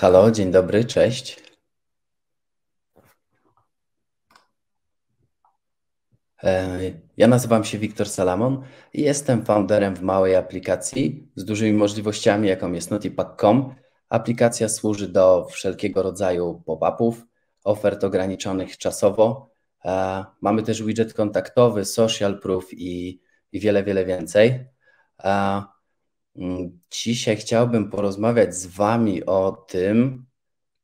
Halo, dzień dobry, cześć. E, ja nazywam się Wiktor Salamon i jestem founderem w małej aplikacji z dużymi możliwościami, jaką jest notipack.com. Aplikacja służy do wszelkiego rodzaju pop-upów, ofert ograniczonych czasowo. E, mamy też widget kontaktowy, social proof i, i wiele, wiele więcej. E, Mm, dzisiaj chciałbym porozmawiać z Wami o tym,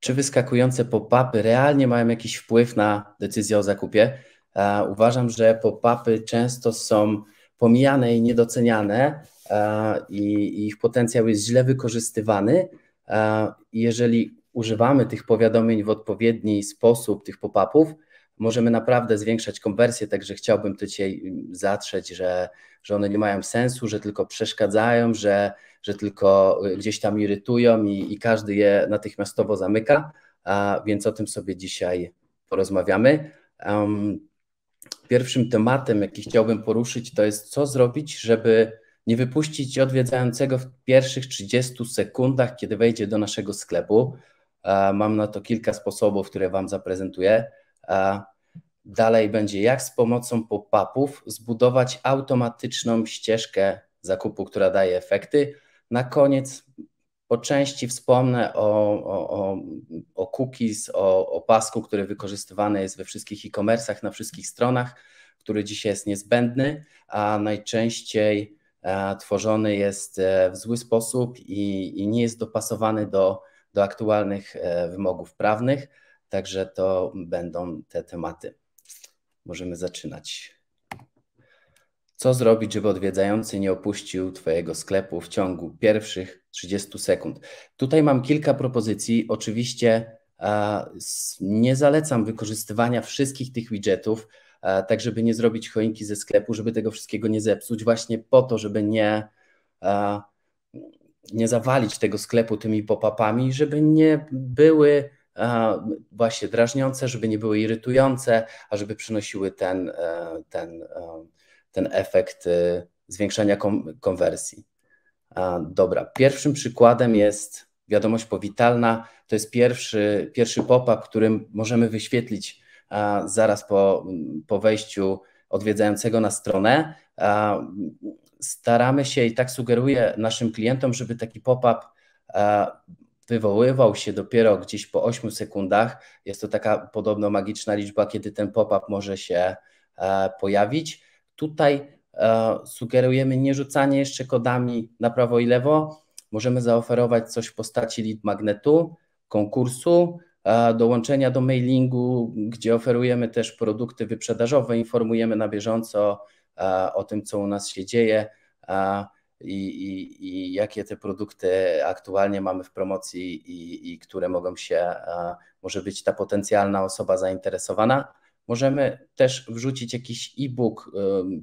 czy wyskakujące pop-upy realnie mają jakiś wpływ na decyzję o zakupie. E, uważam, że pop-upy często są pomijane i niedoceniane e, i ich potencjał jest źle wykorzystywany. E, jeżeli używamy tych powiadomień w odpowiedni sposób, tych pop-upów, możemy naprawdę zwiększać konwersję, także chciałbym tutaj dzisiaj mm, zatrzeć, że, że one nie mają sensu, że tylko przeszkadzają, że, że tylko y, gdzieś tam irytują i, i każdy je natychmiastowo zamyka, a więc o tym sobie dzisiaj porozmawiamy. Um, pierwszym tematem, jaki chciałbym poruszyć, to jest co zrobić, żeby nie wypuścić odwiedzającego w pierwszych 30 sekundach, kiedy wejdzie do naszego sklepu. Mam na to kilka sposobów, które Wam zaprezentuję. Dalej będzie, jak z pomocą pop-upów zbudować automatyczną ścieżkę zakupu, która daje efekty. Na koniec po części wspomnę o, o, o cookies, o, o pasku, który wykorzystywany jest we wszystkich e-commerce'ach, na wszystkich stronach, który dzisiaj jest niezbędny, a najczęściej e, tworzony jest e, w zły sposób i, i nie jest dopasowany do, do aktualnych e, wymogów prawnych. Także to będą te tematy. Możemy zaczynać. Co zrobić, żeby odwiedzający nie opuścił Twojego sklepu w ciągu pierwszych 30 sekund? Tutaj mam kilka propozycji. Oczywiście e, nie zalecam wykorzystywania wszystkich tych widgetów, e, tak żeby nie zrobić choinki ze sklepu, żeby tego wszystkiego nie zepsuć, właśnie po to, żeby nie, e, nie zawalić tego sklepu tymi pop-upami, żeby nie były właśnie drażniące, żeby nie były irytujące, a żeby przynosiły ten, e, ten, e, ten efekt e, zwiększania konwersji. Dobra, pierwszym przykładem jest wiadomość powitalna. To jest pierwszy, pierwszy pop-up, którym możemy wyświetlić zaraz po, po wejściu odwiedzającego na stronę. Staramy się i tak sugeruję naszym klientom, żeby taki pop-up wywoływał się dopiero gdzieś po 8 sekundach. Jest to taka podobno magiczna liczba, kiedy ten pop-up może się e, pojawić. Tutaj e, sugerujemy nie rzucanie jeszcze kodami na prawo i lewo. Możemy zaoferować coś w postaci lead magnetu, konkursu, e, dołączenia do mailingu, gdzie oferujemy też produkty wyprzedażowe, informujemy na bieżąco o tym, co u nas się dzieje i, i, i jakie te produkty aktualnie mamy w promocji i, i które mogą się, może być ta potencjalna osoba zainteresowana. Możemy też wrzucić jakiś e-book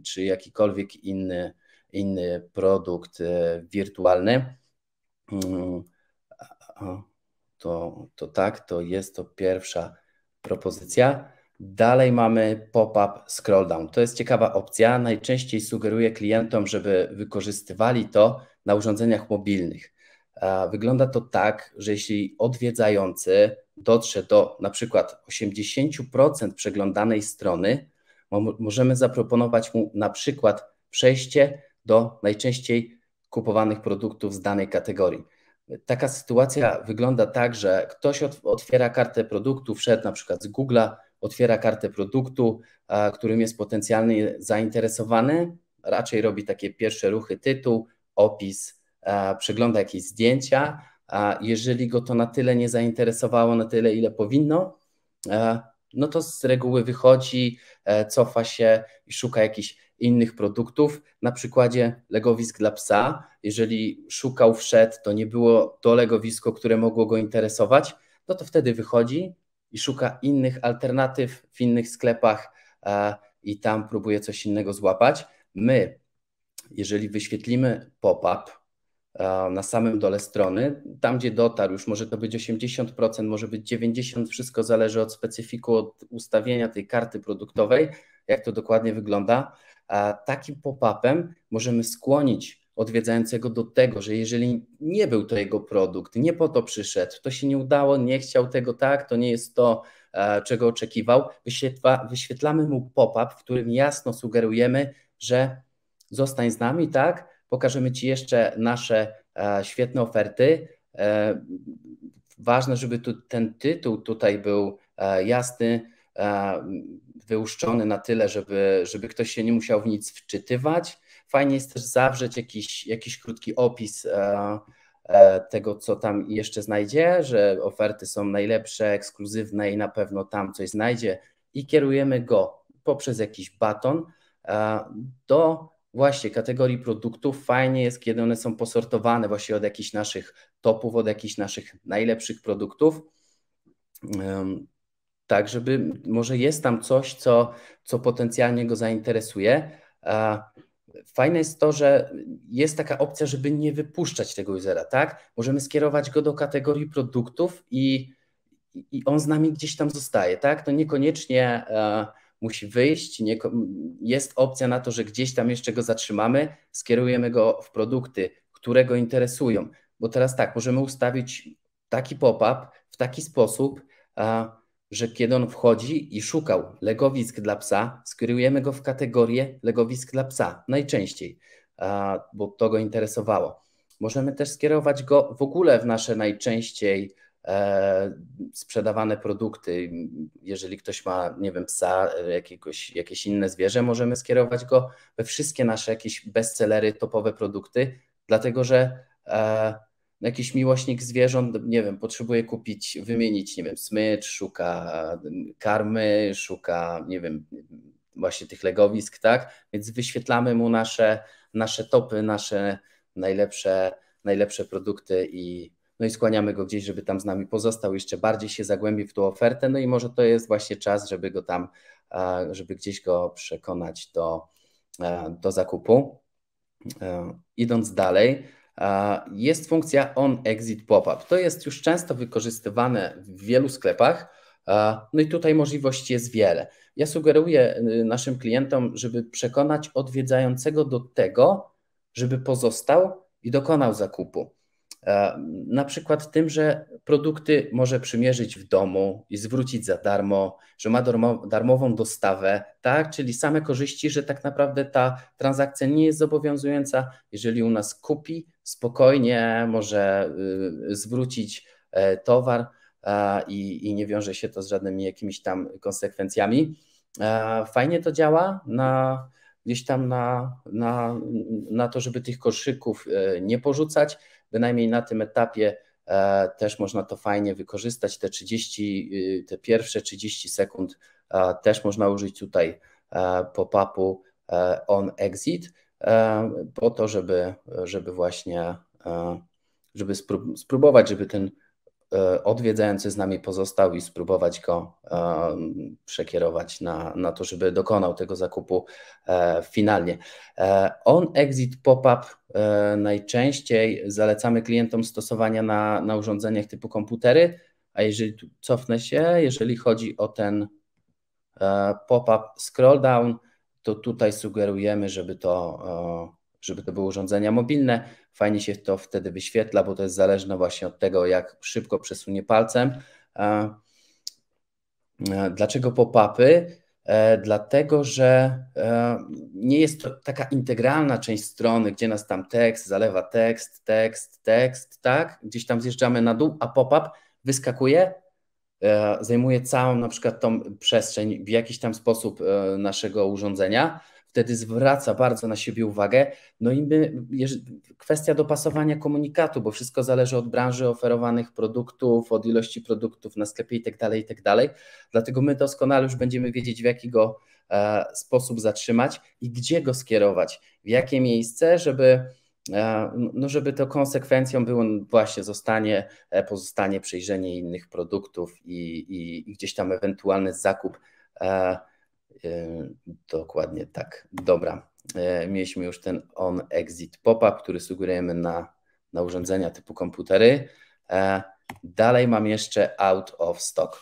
czy jakikolwiek inny, inny produkt e, wirtualny. Mm, to, to tak, to jest to pierwsza propozycja. Dalej mamy pop-up scroll down. To jest ciekawa opcja. Najczęściej sugeruję klientom, żeby wykorzystywali to na urządzeniach mobilnych. Wygląda to tak, że jeśli odwiedzający dotrze do na przykład 80% przeglądanej strony, możemy zaproponować mu na przykład przejście do najczęściej kupowanych produktów z danej kategorii. Taka sytuacja wygląda tak, że ktoś otwiera kartę produktów, wszedł na przykład z Google'a, otwiera kartę produktu, e, którym jest potencjalnie zainteresowany, raczej robi takie pierwsze ruchy, tytuł, opis, e, przegląda jakieś zdjęcia. E, jeżeli go to na tyle nie zainteresowało, na tyle ile powinno, no to z reguły wychodzi, cofa się i szuka jakichś innych produktów. Na przykładzie legowisk dla psa, jeżeli szukał, wszedł, to nie było to legowisko, które mogło go interesować, no to wtedy wychodzi, i szuka innych alternatyw w innych sklepach e, i tam próbuje coś innego złapać. My, jeżeli wyświetlimy pop-up e, na samym dole strony, tam gdzie dotarł, już może to być 80%, może być 90%, wszystko zależy od specyfiku, od ustawienia tej karty produktowej, jak to dokładnie wygląda. E, takim pop-upem możemy skłonić odwiedzającego do tego, że jeżeli nie był to jego produkt, nie po to przyszedł, to się nie udało, nie chciał tego tak, to nie jest to, e, czego oczekiwał, wyświetla, wyświetlamy mu pop-up, w którym jasno sugerujemy, że zostań z nami, tak, pokażemy Ci jeszcze nasze e, świetne oferty. E, ważne, żeby tu, ten tytuł tutaj był jasny, wyłuszczony na tyle, żeby, żeby ktoś się nie musiał w nic wczytywać Fajnie jest też zawrzeć jakiś, jakiś krótki opis e, e, tego, co tam jeszcze znajdzie, że oferty są najlepsze, ekskluzywne i na pewno tam coś znajdzie i kierujemy go poprzez jakiś baton e, do właśnie kategorii produktów. Fajnie jest, kiedy one są posortowane właśnie od jakichś naszych topów, od jakichś naszych najlepszych produktów. Tak, żeby może jest tam coś, co, co potencjalnie go zainteresuje fajne jest to, że jest taka opcja, żeby nie wypuszczać tego usera, tak? Możemy skierować go do kategorii produktów i, i on z nami gdzieś tam zostaje, tak? To niekoniecznie e, musi wyjść, nie, jest opcja na to, że gdzieś tam jeszcze go zatrzymamy, skierujemy go w produkty, które go interesują, bo teraz tak, możemy ustawić taki pop-up w taki sposób, e, że kiedy on wchodzi i szukał legowisk dla psa, skierujemy go w kategorię legowisk dla psa najczęściej, bo to go interesowało. Możemy też skierować go w ogóle w nasze najczęściej e, sprzedawane produkty. Jeżeli ktoś ma, nie wiem, psa, jakiegoś, jakieś inne zwierzę, możemy skierować go we wszystkie nasze jakieś bestsellery, topowe produkty, dlatego że e, jakiś miłośnik zwierząt, nie wiem, potrzebuje kupić, wymienić, nie wiem, smycz, szuka karmy, szuka, nie wiem, właśnie tych legowisk, tak? Więc wyświetlamy mu nasze, nasze topy, nasze najlepsze, najlepsze produkty i, no i skłaniamy go gdzieś, żeby tam z nami pozostał, jeszcze bardziej się zagłębi w tą ofertę, no i może to jest właśnie czas, żeby go tam, żeby gdzieś go przekonać do, e, do zakupu. E, idąc dalej, jest funkcja on exit pop-up. To jest już często wykorzystywane w wielu sklepach. No i tutaj możliwości jest wiele. Ja sugeruję y, naszym klientom, żeby przekonać odwiedzającego do tego, żeby pozostał i dokonał zakupu. E, na przykład tym, że produkty może przymierzyć w domu i zwrócić za darmo, że ma darmową dostawę, tak? czyli same korzyści, że tak naprawdę ta transakcja nie jest zobowiązująca. Jeżeli u nas kupi, spokojnie może y, zwrócić e, towar e, i, i nie wiąże się to z żadnymi jakimiś tam konsekwencjami. Fajnie to działa na, gdzieś tam na, na, na to, żeby tych koszyków nie porzucać bynajmniej na tym etapie e, też można to fajnie wykorzystać. Te 30, y, te pierwsze 30 sekund e, też można użyć tutaj e, pop-upu on exit po to, żeby, żeby właśnie żeby spróbować, żeby ten E, odwiedzający z nami pozostał i spróbować go e, przekierować na, na to, żeby dokonał tego zakupu e, finalnie. On exit pop-up najczęściej zalecamy klientom stosowania na, na urządzeniach typu komputery, a jeżeli tu cofnę się, jeżeli chodzi o ten pop-up scroll down, to tutaj sugerujemy, żeby to żeby to były urządzenia mobilne. Fajnie się to wtedy wyświetla, bo to jest zależne właśnie od tego, jak szybko przesunie palcem. Dlaczego pop-upy? E, dlatego, że e, nie jest to taka integralna część strony, gdzie nas tam tekst zalewa tekst, tekst, tekst, tak? Gdzieś tam zjeżdżamy na dół, a pop-up wyskakuje, e, zajmuje całą na przykład tą przestrzeń w jakiś tam sposób naszego urządzenia wtedy zwraca bardzo na siebie uwagę. No i my, kwestia dopasowania komunikatu, bo wszystko zależy od branży oferowanych produktów, od ilości produktów na sklepie itd. Tak itd. Tak Dlatego my doskonale już będziemy wiedzieć, w jaki go e, sposób zatrzymać i gdzie go skierować, w jakie miejsce, żeby e, no żeby to konsekwencją było właśnie zostanie, e, pozostanie przejrzenie innych produktów i, i, i gdzieś tam ewentualny zakup e, E, dokładnie tak. Dobra. E, mieliśmy już ten on-exit pop-up, który sugerujemy na, na urządzenia typu komputery. E, dalej mam jeszcze out of stock.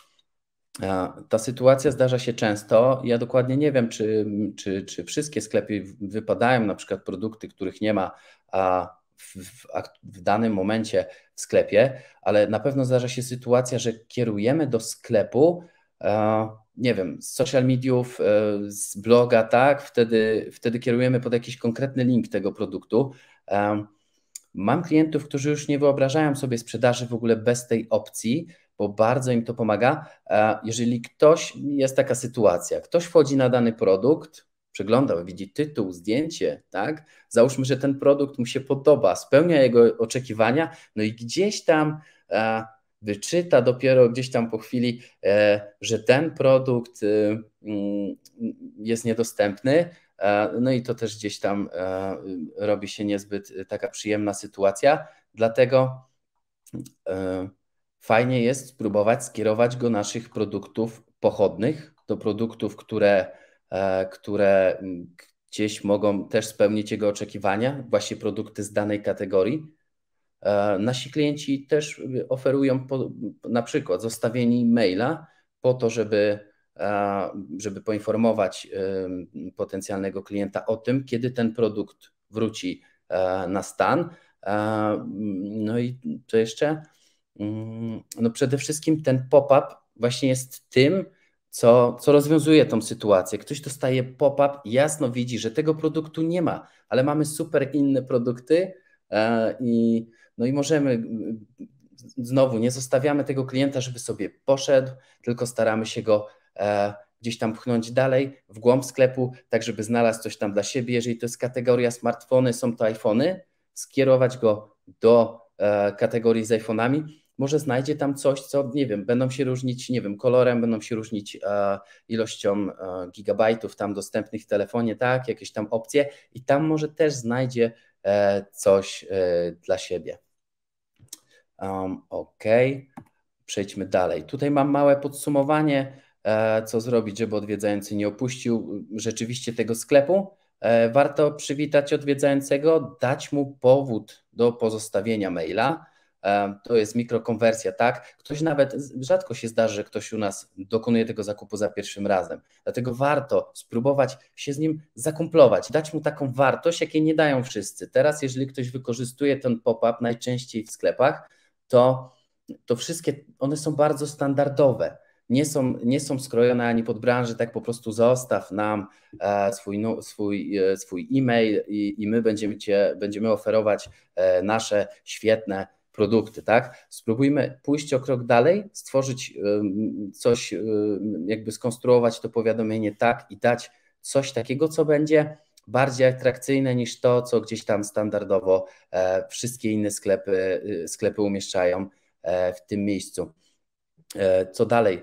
Ta sytuacja zdarza się często. Ja dokładnie nie wiem, czy, czy, czy wszystkie sklepy wypadają, na przykład produkty, których nie ma w, w, w, danym momencie w sklepie, ale na pewno zdarza się sytuacja, że kierujemy do sklepu E, nie wiem, z social mediów, e, z bloga, tak, wtedy, wtedy kierujemy pod jakiś konkretny link tego produktu. E, mam klientów, którzy już nie wyobrażają sobie sprzedaży w ogóle bez tej opcji, bo bardzo im to pomaga. Jeżeli ktoś, jest taka sytuacja, ktoś wchodzi na dany produkt, przeglądał, widzi tytuł, zdjęcie, tak? Załóżmy, że ten produkt mu się podoba, spełnia jego oczekiwania, no i gdzieś tam wyczyta dopiero gdzieś tam po chwili, e, że ten produkt y, mm, jest niedostępny. E, no i to też gdzieś tam e, robi się niezbyt y, taka przyjemna sytuacja, dlatego fajnie jest spróbować skierować go naszych produktów pochodnych do produktów, które, które mm, gdzieś mogą też spełnić jego oczekiwania, właśnie produkty z danej kategorii E, nasi klienci też oferują po, na przykład zostawienie maila po to, żeby, e, żeby poinformować e, potencjalnego klienta o tym, kiedy ten produkt wróci na stan. No i to jeszcze? Mm, no przede wszystkim ten pop-up właśnie jest tym, co, co rozwiązuje tą sytuację. Ktoś dostaje pop-up, jasno widzi, że tego produktu nie ma, ale mamy super inne produkty i no i możemy, y, y, znowu, nie zostawiamy tego klienta, żeby sobie poszedł, tylko staramy się go e, gdzieś tam pchnąć dalej, w głąb sklepu, tak żeby znalazł coś tam dla siebie. Jeżeli to jest kategoria smartfony, są to iPhony, skierować go do e, kategorii z iPhone'ami może znajdzie tam coś, co, nie wiem, będą się różnić, nie wiem, kolorem, będą się różnić e, ilością e, gigabajtów tam dostępnych w telefonie, tak, jakieś tam opcje i tam może też znajdzie e, coś e, dla siebie. Um, ok, przejdźmy dalej. Tutaj mam małe podsumowanie, e, co zrobić, żeby odwiedzający nie opuścił rzeczywiście tego sklepu. E, warto przywitać odwiedzającego, dać mu powód do pozostawienia maila to jest mikrokonwersja, tak? Ktoś nawet, rzadko się zdarzy, że ktoś u nas dokonuje tego zakupu za pierwszym razem. Dlatego warto spróbować się z nim zakumplować, dać mu taką wartość, jakiej nie dają wszyscy. Teraz, jeżeli ktoś wykorzystuje ten pop-up najczęściej w sklepach, to, to wszystkie, one są bardzo standardowe. Nie są, nie są skrojone ani pod branżę, tak po prostu zostaw nam e, swój, no, swój, e, swój e-mail i, i my będziemy, cię, będziemy oferować e, nasze świetne produkty, tak? Spróbujmy pójść o krok dalej, stworzyć coś, jakby skonstruować to powiadomienie tak i dać coś takiego, co będzie bardziej atrakcyjne niż to, co gdzieś tam standardowo e, wszystkie inne sklepy, y, sklepy umieszczają e, w tym miejscu. E, co dalej?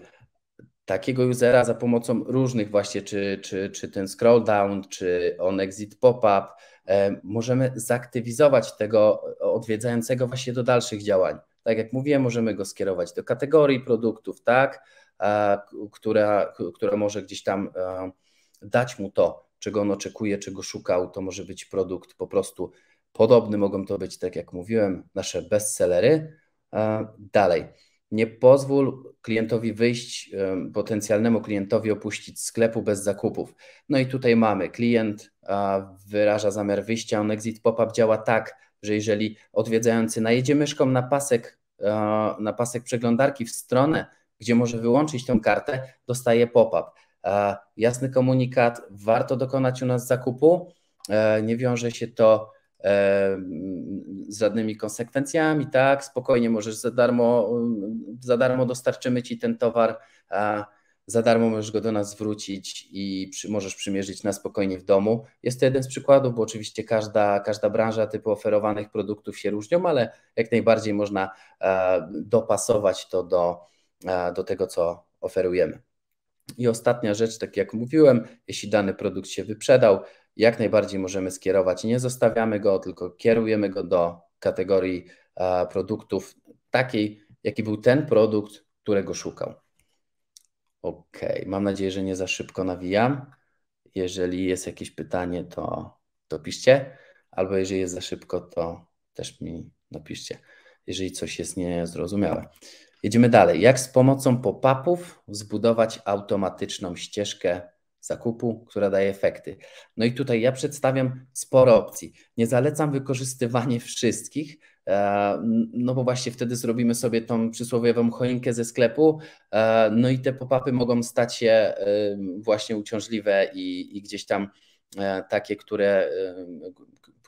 Takiego usera za pomocą różnych właśnie, czy, czy, czy ten scroll down, czy on exit pop-up, E, możemy zaktywizować tego odwiedzającego właśnie do dalszych działań. Tak jak mówiłem, możemy go skierować do kategorii produktów, tak, która, która może gdzieś tam e, dać mu to, czego on oczekuje, czego szukał. To może być produkt po prostu podobny, mogą to być, tak jak mówiłem, nasze bestsellery. E, dalej nie pozwól klientowi wyjść, potencjalnemu klientowi opuścić sklepu bez zakupów. No i tutaj mamy, klient wyraża zamiar wyjścia, on exit pop-up działa tak, że jeżeli odwiedzający najedzie myszką na pasek, na pasek przeglądarki w stronę, gdzie może wyłączyć tę kartę, dostaje pop-up. Jasny komunikat, warto dokonać u nas zakupu, e, nie wiąże się to E, z żadnymi konsekwencjami, tak, spokojnie możesz za darmo, za darmo dostarczymy ci ten towar, a za darmo możesz go do nas zwrócić i przy, możesz przymierzyć na spokojnie w domu. Jest to jeden z przykładów, bo oczywiście każda, każda branża typu oferowanych produktów się różnią, ale jak najbardziej można e, dopasować to do, e, do tego, co oferujemy. I ostatnia rzecz, tak jak mówiłem, jeśli dany produkt się wyprzedał, jak najbardziej możemy skierować. Nie zostawiamy go, tylko kierujemy go do kategorii e, produktów takiej, jaki był ten produkt, którego szukał. Ok, mam nadzieję, że nie za szybko nawijam. Jeżeli jest jakieś pytanie, to, to piszcie, albo jeżeli jest za szybko, to też mi napiszcie, jeżeli coś jest niezrozumiałe. Jedziemy dalej. Jak z pomocą pop-upów zbudować automatyczną ścieżkę zakupu, która daje efekty. No i tutaj ja przedstawiam sporo opcji. Nie zalecam wykorzystywania wszystkich, e, no bo właśnie wtedy zrobimy sobie tą przysłowiową choinkę ze sklepu, e, no i te pop-upy mogą stać się e, właśnie uciążliwe i, i gdzieś tam takie, które,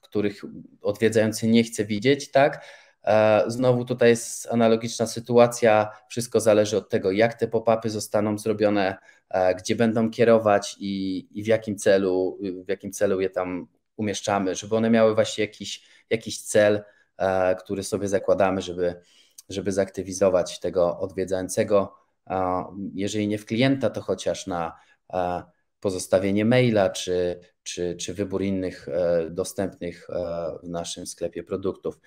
których odwiedzający nie chce widzieć, tak? E, znowu tutaj jest analogiczna sytuacja. Wszystko zależy od tego, jak te pop-upy zostaną zrobione, e, gdzie będą kierować i, i w jakim celu, w jakim celu je tam umieszczamy, żeby one miały właśnie jakiś, jakiś cel, e, który sobie zakładamy, żeby, żeby zaktywizować tego odwiedzającego. Jeżeli nie w klienta, to chociaż na pozostawienie maila czy, czy, czy wybór innych dostępnych w naszym sklepie produktów.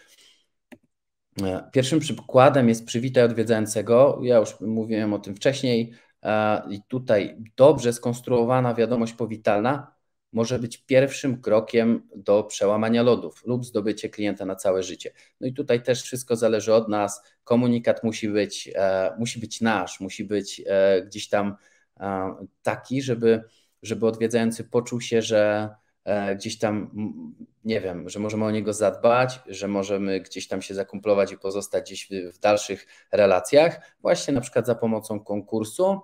Pierwszym przykładem jest przywitaj odwiedzającego. Ja już mówiłem o tym wcześniej. E, I tutaj dobrze skonstruowana wiadomość powitalna może być pierwszym krokiem do przełamania lodów lub zdobycie klienta na całe życie. No i tutaj też wszystko zależy od nas. Komunikat musi być, e, musi być nasz, musi być e, gdzieś tam taki, żeby, żeby odwiedzający poczuł się, że gdzieś tam nie wiem, że możemy o niego zadbać, że możemy gdzieś tam się zakumplować i pozostać gdzieś w, dalszych relacjach, właśnie na przykład za pomocą konkursu.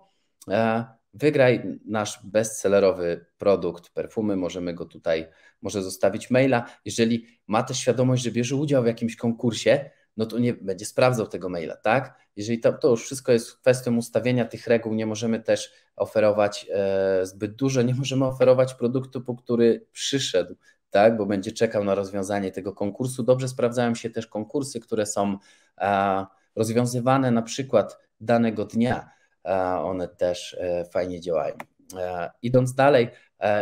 E, wygraj nasz bestsellerowy produkt, perfumy, możemy go tutaj, może zostawić maila. Jeżeli ma też świadomość, że bierze udział w jakimś konkursie, no to nie będzie sprawdzał tego maila, tak? Jeżeli to, to już wszystko jest kwestią ustawienia tych reguł, nie możemy też oferować e, zbyt dużo, nie możemy oferować produktu, po który przyszedł, tak, bo będzie czekał na rozwiązanie tego konkursu. Dobrze sprawdzają się też konkursy, które są e, rozwiązywane na przykład danego dnia. E, one też e, fajnie działają. Idąc dalej,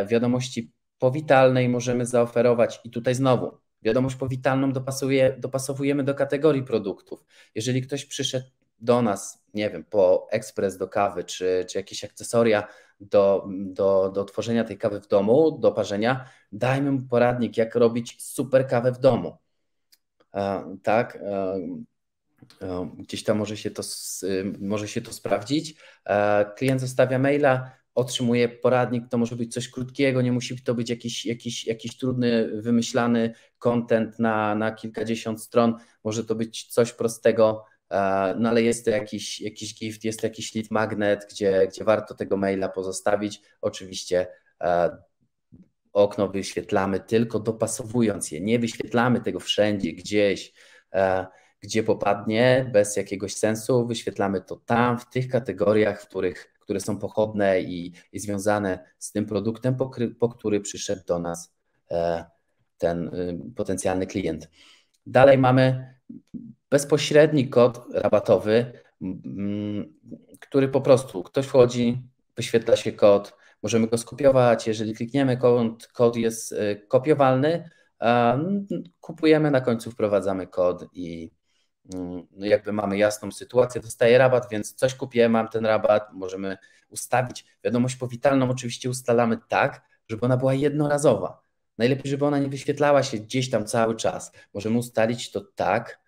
wiadomości powitalnej możemy zaoferować i tutaj znowu wiadomość powitalną dopasuje, dopasowujemy do kategorii produktów. Jeżeli ktoś przyszedł do nas, nie wiem, po ekspres do kawy, czy, czy jakieś akcesoria do, do, do tworzenia tej kawy w domu, do parzenia, dajmy mu poradnik, jak robić super kawę w domu. E, tak, e, e gdzieś tam może się to, y, może się to sprawdzić. E, klient zostawia maila, otrzymuje poradnik, to może być coś krótkiego, nie musi to być jakiś, jakiś, jakiś trudny, wymyślany content na, na kilkadziesiąt stron, może to być coś prostego, E, no ale jest to jakiś, jakiś gift, jest to jakiś lead magnet, gdzie, gdzie warto tego maila pozostawić. Oczywiście e, okno wyświetlamy tylko dopasowując je, nie wyświetlamy tego wszędzie, gdzieś, e, gdzie popadnie, bez jakiegoś sensu, wyświetlamy to tam, w tych kategoriach, w których, które są pochodne i, i związane z tym produktem, po, po który przyszedł do nas ten y, potencjalny klient. Dalej mamy bezpośredni kod rabatowy, mm, który po prostu ktoś wchodzi, wyświetla się kod, możemy go skopiować. Jeżeli klikniemy, kod, kod jest y, kopiowalny, kupujemy, na końcu wprowadzamy kod i mm, no jakby mamy jasną sytuację, dostaję rabat, więc coś kupię, mam ten rabat, możemy ustawić. Wiadomość powitalną oczywiście ustalamy tak, żeby ona była jednorazowa Najlepiej, żeby ona nie wyświetlała się gdzieś tam cały czas. Możemy ustalić to tak,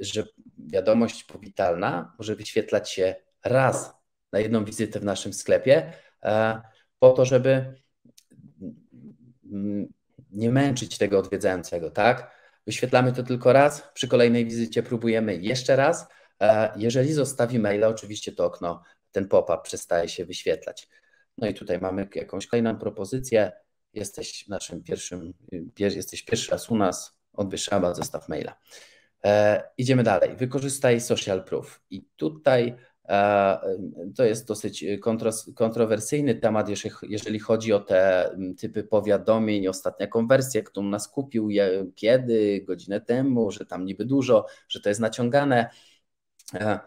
że wiadomość powitalna może wyświetlać się raz na jedną wizytę w naszym sklepie, po to, żeby mm, nie męczyć tego odwiedzającego, tak? Wyświetlamy to tylko raz, przy kolejnej wizycie próbujemy jeszcze raz. Jeżeli zostawi maila, oczywiście to okno, ten pop-up przestaje się wyświetlać. No i tutaj mamy jakąś kolejną propozycję, Jesteś naszym pierwszym, jesteś pierwszy raz u nas, odbierz szabat, zostaw maila. E, idziemy dalej. Wykorzystaj social proof. I tutaj e, to jest dosyć kontrowersyjny temat, jeżeli, jeżeli chodzi o te typy powiadomień, ostatnia konwersja, kto nas kupił, je, kiedy, godzinę temu, że tam niby dużo, że to jest naciągane. E,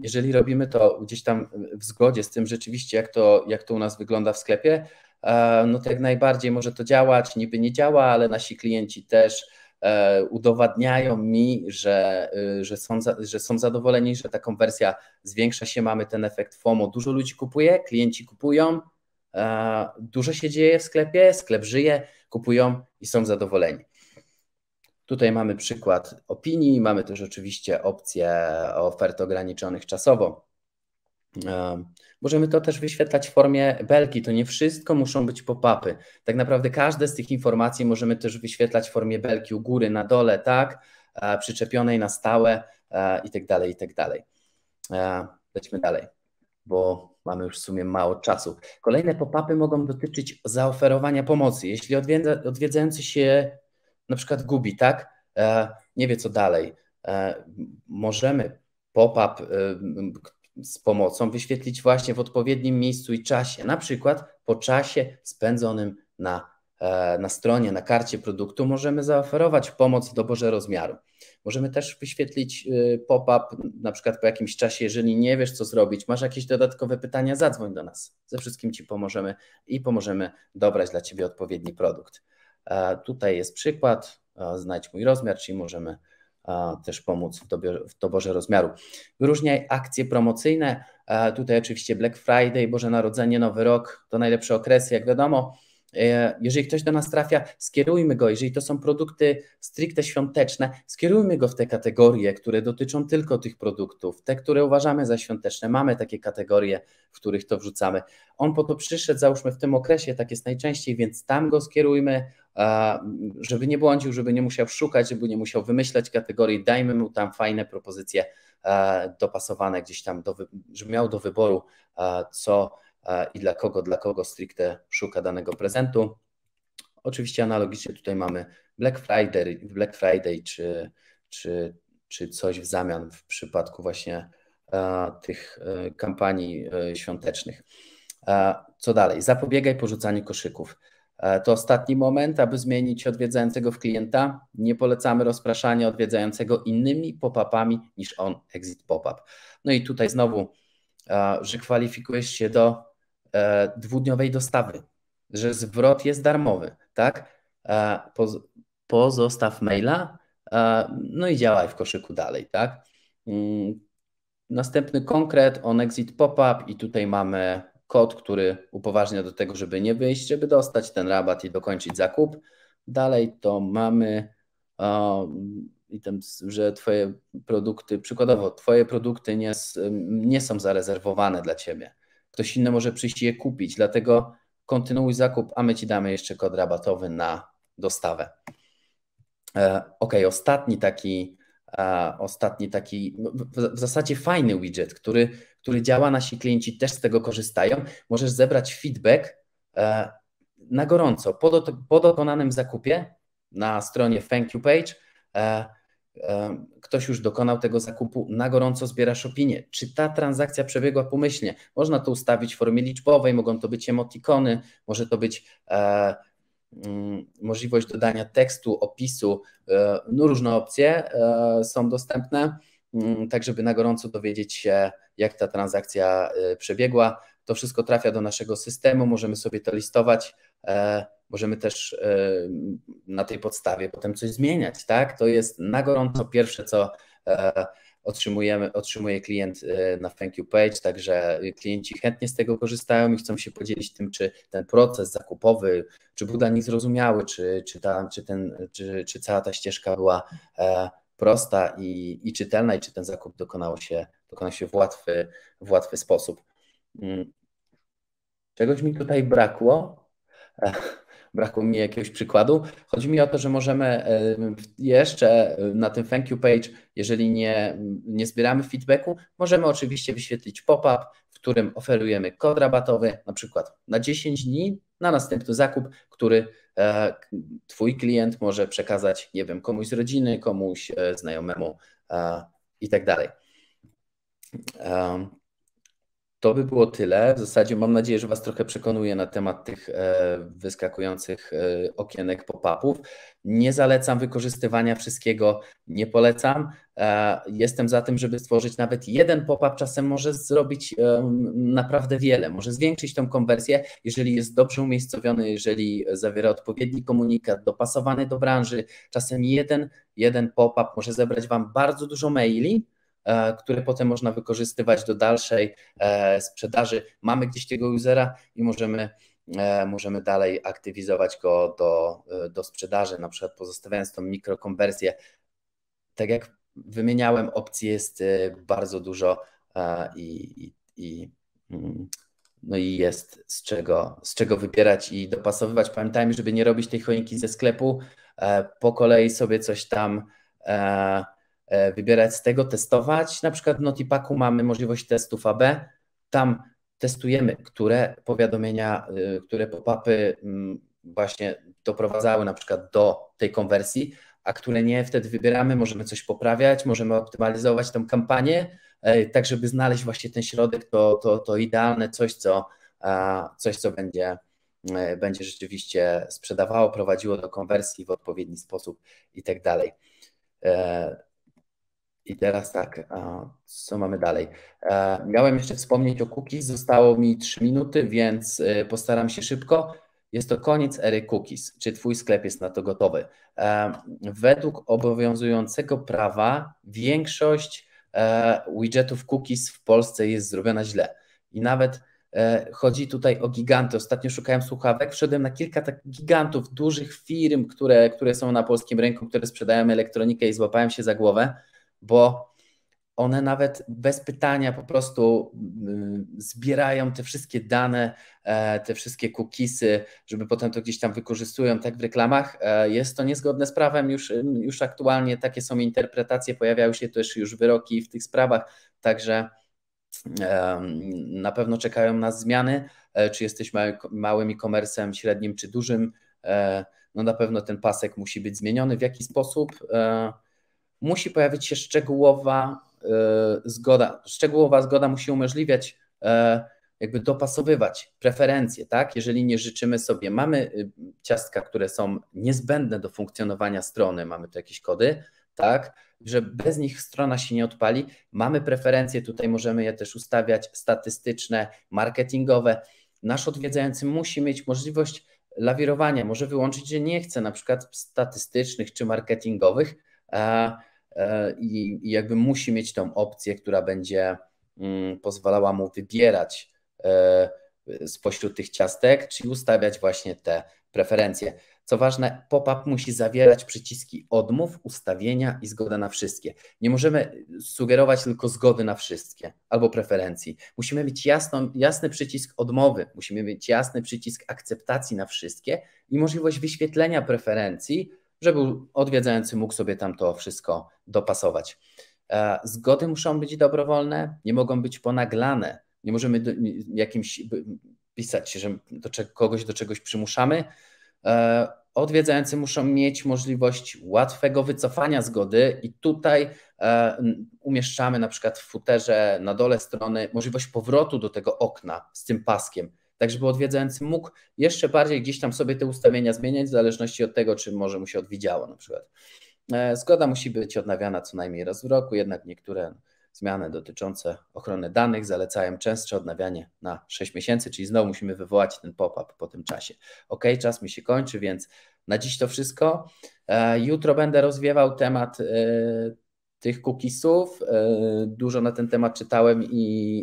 jeżeli robimy to gdzieś tam w zgodzie z tym rzeczywiście, jak to, jak to u nas wygląda w sklepie, E, no tak najbardziej może to działać, niby nie działa, ale nasi klienci też e, udowadniają mi, że, y, że, są, że są zadowoleni, że ta konwersja zwiększa się, mamy ten efekt FOMO. Dużo ludzi kupuje, klienci kupują, e, dużo się dzieje w sklepie, sklep żyje, kupują i są zadowoleni. Tutaj mamy przykład opinii, mamy też oczywiście opcję ofert ograniczonych czasowo. E, możemy to też wyświetlać w formie belki. To nie wszystko muszą być pop-upy. Tak naprawdę każde z tych informacji możemy też wyświetlać w formie belki u góry, na dole, tak, e, przyczepionej na stałe e, i tak dalej, i tak dalej. Lećmy dalej, bo mamy już w sumie mało czasu. Kolejne pop-upy mogą dotyczyć zaoferowania pomocy. Jeśli odwiedza, odwiedzający się na przykład gubi, tak, nie wie co dalej, możemy pop-up z pomocą wyświetlić właśnie w odpowiednim miejscu i czasie, na przykład po czasie spędzonym na, e, na stronie, na karcie produktu, możemy zaoferować pomoc w doborze rozmiaru. Możemy też wyświetlić y, pop-up, na przykład po jakimś czasie, jeżeli nie wiesz, co zrobić, masz jakieś dodatkowe pytania, zadzwoń do nas. Ze wszystkim Ci pomożemy i pomożemy dobrać dla Ciebie odpowiedni produkt. E, tutaj jest przykład, znajdź mój rozmiar, czyli możemy też pomóc w, dobie, w doborze rozmiaru. Wyróżniaj akcje promocyjne. E, tutaj oczywiście Black Friday, Boże Narodzenie, Nowy Rok to najlepsze okresy, jak wiadomo. E, jeżeli ktoś do nas trafia, skierujmy go. Jeżeli to są produkty stricte świąteczne, skierujmy go w te kategorie, które dotyczą tylko tych produktów, te, które uważamy za świąteczne. Mamy takie kategorie, w których to wrzucamy. On po to przyszedł, załóżmy w tym okresie, tak jest najczęściej, więc tam go skierujmy, żeby nie błądził, żeby nie musiał szukać, żeby nie musiał wymyślać kategorii. Dajmy mu tam fajne propozycje dopasowane gdzieś tam, do, żeby miał do wyboru, co E, i dla kogo, dla kogo stricte szuka danego prezentu. Oczywiście analogicznie tutaj mamy Black Friday, Black Friday czy, czy, czy coś w zamian w przypadku właśnie e, tych e, kampanii świątecznych. Co dalej? Zapobiegaj porzucaniu koszyków. To ostatni moment, aby zmienić odwiedzającego w klienta. Nie polecamy rozpraszania odwiedzającego innymi pop-upami niż on, exit pop-up. No i tutaj znowu, że kwalifikujesz się do E, dwudniowej dostawy, że zwrot jest darmowy, tak? E, pozostaw maila, e, no i działaj w koszyku dalej, tak? Mm, następny konkret on exit pop-up i tutaj mamy kod, który upoważnia do tego, żeby nie wyjść, żeby dostać ten rabat i dokończyć zakup. Dalej to mamy i że Twoje produkty, przykładowo, Twoje produkty nie, nie są zarezerwowane dla Ciebie ktoś inny może przyjść i je kupić. Dlatego kontynuuj zakup, a my Ci damy jeszcze kod rabatowy na dostawę. E, ok, ostatni taki, e, ostatni taki, no, w zasadzie fajny widget, który, który działa, nasi klienci też z tego korzystają. Możesz zebrać feedback e, na gorąco po, po dokonanym zakupie na stronie thank you page ktoś już dokonał tego zakupu, na gorąco zbierasz opinię, czy ta transakcja przebiegła pomyślnie. Można to ustawić w formie liczbowej, mogą to być emotikony, może to być e, mm, możliwość dodania tekstu, opisu, e, no różne opcje e, są dostępne, m, mm, tak żeby na gorąco dowiedzieć się, jak ta transakcja e, przebiegła. To wszystko trafia do naszego systemu, możemy sobie to listować. E, możemy też e, na tej podstawie potem coś zmieniać, tak? To jest na gorąco pierwsze, co e, otrzymujemy, otrzymuje klient e, na thank you page, także klienci chętnie z tego korzystają i chcą się podzielić tym, czy ten proces zakupowy, czy był dla nich zrozumiały, czy, czy, ta, czy, ten, czy, czy cała ta ścieżka była prosta i, i czytelna i czy ten zakup dokonał się, dokonał się w łatwy, w łatwy sposób. Mm. Czegoś mi tutaj brakło brakło mi jakiegoś przykładu. Chodzi mi o to, że możemy e, jeszcze e, na tym thank you page, jeżeli nie, nie zbieramy feedbacku, możemy oczywiście wyświetlić pop-up, w którym oferujemy kod rabatowy, na przykład na 10 dni na następny zakup, który e, Twój klient może przekazać, nie wiem, komuś z rodziny, komuś znajomemu i tak dalej. To by było tyle. W zasadzie mam nadzieję, że Was trochę przekonuje na temat tych e, wyskakujących e, okienek pop-upów. Nie zalecam wykorzystywania wszystkiego, nie polecam. E, jestem za tym, żeby stworzyć nawet jeden pop-up, czasem może zrobić naprawdę wiele, może zwiększyć tą konwersję, jeżeli jest dobrze umiejscowiony, jeżeli zawiera odpowiedni komunikat, dopasowany do branży. Czasem jeden, jeden pop-up może zebrać Wam bardzo dużo maili, E, które potem można wykorzystywać do dalszej e, sprzedaży. Mamy gdzieś tego usera i możemy e, możemy dalej aktywizować go do, do sprzedaży, na przykład pozostawiając tą mikrokonwersję. Tak jak wymieniałem, opcji jest bardzo dużo i, i, mm, no i jest z czego, z czego wybierać i dopasowywać. Pamiętajmy, żeby nie robić tej choinki ze sklepu, po kolei sobie coś tam E, wybierać z tego, testować. Na przykład w Notipaku mamy możliwość testów AB. Tam testujemy, które powiadomienia, e, które pop-upy mm, właśnie doprowadzały na przykład do tej konwersji, a które nie, wtedy wybieramy, możemy coś poprawiać, możemy optymalizować tą kampanię, e, tak żeby znaleźć właśnie ten środek, to, to, to idealne coś, co, coś, co będzie, będzie rzeczywiście sprzedawało, prowadziło do konwersji w odpowiedni sposób i tak dalej. I teraz tak, co mamy dalej? E, miałem jeszcze wspomnieć o cookies, zostało mi 3 minuty, więc e, postaram się szybko. Jest to koniec ery cookies. Czy Twój sklep jest na to gotowy? E, według obowiązującego prawa większość widgetów cookies w Polsce jest zrobiona źle. I nawet chodzi tutaj o giganty. Ostatnio szukałem słuchawek, wszedłem na kilka takich gigantów, dużych firm, które, które są na polskim rynku, które sprzedają elektronikę i złapałem się za głowę bo one nawet bez pytania po prostu y, zbierają te wszystkie dane, e, te wszystkie cookiesy, żeby potem to gdzieś tam wykorzystują, tak w reklamach. E, jest to niezgodne z prawem już, już aktualnie, takie są interpretacje, pojawiają się też już wyroki w tych sprawach, także na pewno czekają nas zmiany, e, czy jesteśmy małym e-commerce'em, średnim czy dużym, no na pewno ten pasek musi być zmieniony, w jaki sposób musi pojawić się szczegółowa e, zgoda. Szczegółowa zgoda musi umożliwiać e, jakby dopasowywać preferencje, tak? Jeżeli nie życzymy sobie, mamy y, ciastka, które są niezbędne do funkcjonowania strony, mamy tu jakieś kody, tak? Że bez nich strona się nie odpali. Mamy preferencje, tutaj możemy je też ustawiać statystyczne, marketingowe. Nasz odwiedzający musi mieć możliwość lawirowania, może wyłączyć, że nie chce na przykład statystycznych czy marketingowych, E, i, jakby musi mieć tą opcję, która będzie mm, pozwalała mu wybierać e, spośród tych ciastek, czy ustawiać właśnie te preferencje. Co ważne, pop-up musi zawierać przyciski odmów, ustawienia i zgoda na wszystkie. Nie możemy sugerować tylko zgody na wszystkie albo preferencji. Musimy mieć jasną, jasny przycisk odmowy, musimy mieć jasny przycisk akceptacji na wszystkie i możliwość wyświetlenia preferencji żeby odwiedzający mógł sobie tam to wszystko dopasować. E, zgody muszą być dobrowolne, nie mogą być ponaglane. Nie możemy do, jakimś pisać, że do czego, kogoś do czegoś przymuszamy. E, odwiedzający muszą mieć możliwość łatwego wycofania zgody, i tutaj e, umieszczamy na przykład w futerze na dole strony możliwość powrotu do tego okna z tym paskiem, tak żeby odwiedzający mógł jeszcze bardziej gdzieś tam sobie te ustawienia zmieniać w zależności od tego, czy może mu się odwidziało na przykład. E, zgoda musi być odnawiana co najmniej raz w roku, jednak niektóre zmiany dotyczące ochrony danych zalecają częstsze odnawianie na 6 miesięcy, czyli znowu musimy wywołać ten pop-up po tym czasie. Ok, czas mi się kończy, więc na dziś to wszystko. E, jutro będę rozwiewał temat e, tych cookiesów. Dużo na ten temat czytałem i,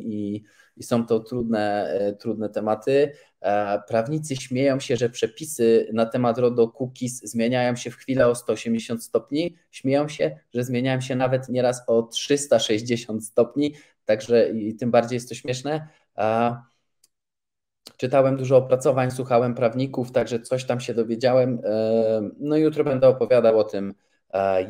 i i są to trudne, e, trudne tematy. E, prawnicy śmieją się, że przepisy na temat RODO cookies zmieniają się w chwilę o 180 stopni. Śmieją się, że zmieniają się nawet nieraz o 360 stopni, także i tym bardziej jest to śmieszne. E, czytałem dużo opracowań, słuchałem prawników, także coś tam się dowiedziałem. No jutro będę opowiadał o tym,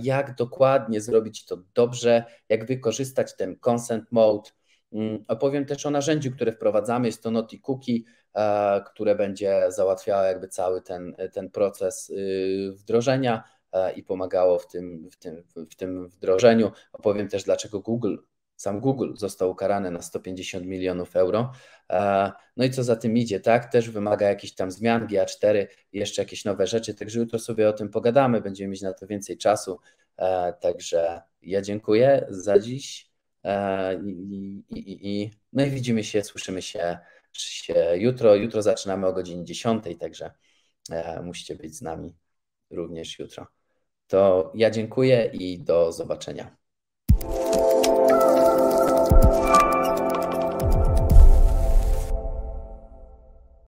jak dokładnie zrobić to dobrze, jak wykorzystać ten consent mode, Mm, opowiem też o narzędziu, które wprowadzamy. Jest to Noti Cookie, e, które będzie załatwiało jakby cały ten, ten proces y, wdrożenia e, i pomagało w tym, w, tym, w tym wdrożeniu. Opowiem też, dlaczego Google, sam Google został ukarany na 150 milionów euro. E, no i co za tym idzie, tak? Też wymaga jakichś tam zmian, GA4, jeszcze jakieś nowe rzeczy, także jutro sobie o tym pogadamy, będziemy mieć na to więcej czasu. Także ja dziękuję za dziś. E, I, i, i no i widzimy się, słyszymy się, się jutro. Jutro zaczynamy o godzinie 10, także e, musicie być z nami również jutro. To ja dziękuję i do zobaczenia.